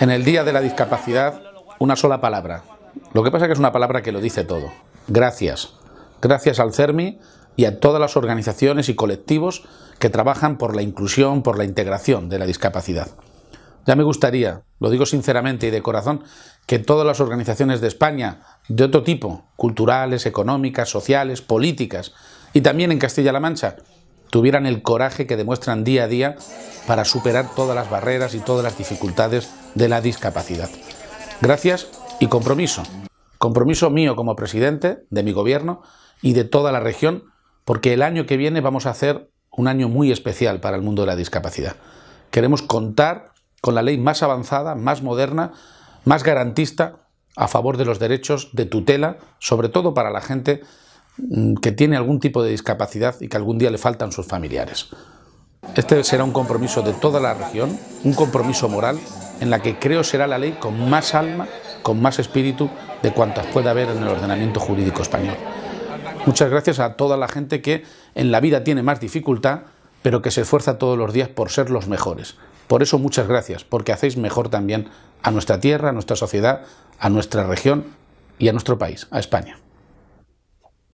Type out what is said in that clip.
En el Día de la Discapacidad, una sola palabra. Lo que pasa es que es una palabra que lo dice todo. Gracias. Gracias al CERMI y a todas las organizaciones y colectivos que trabajan por la inclusión, por la integración de la discapacidad. Ya me gustaría, lo digo sinceramente y de corazón, que todas las organizaciones de España, de otro tipo, culturales, económicas, sociales, políticas, y también en Castilla-La Mancha, tuvieran el coraje que demuestran día a día para superar todas las barreras y todas las dificultades de la discapacidad. Gracias y compromiso. Compromiso mío como presidente de mi gobierno y de toda la región, porque el año que viene vamos a hacer un año muy especial para el mundo de la discapacidad. Queremos contar con la ley más avanzada, más moderna, más garantista a favor de los derechos de tutela, sobre todo para la gente Mm, que tiene algún tipo de discapacidad y que algún día le faltan sus familiares. Este será un compromiso de toda la región, un compromiso moral, en la que creo será la ley con más alma, con más espíritu de cuantas pueda haber en el ordenamiento jurídico español. Muchas gracias a toda la gente que en la vida tiene más dificultad, pero que se esfuerza todos los días por ser los mejores. Por eso muchas gracias, porque hacéis mejor también a nuestra tierra, a nuestra sociedad, a nuestra región y a nuestro país, a España.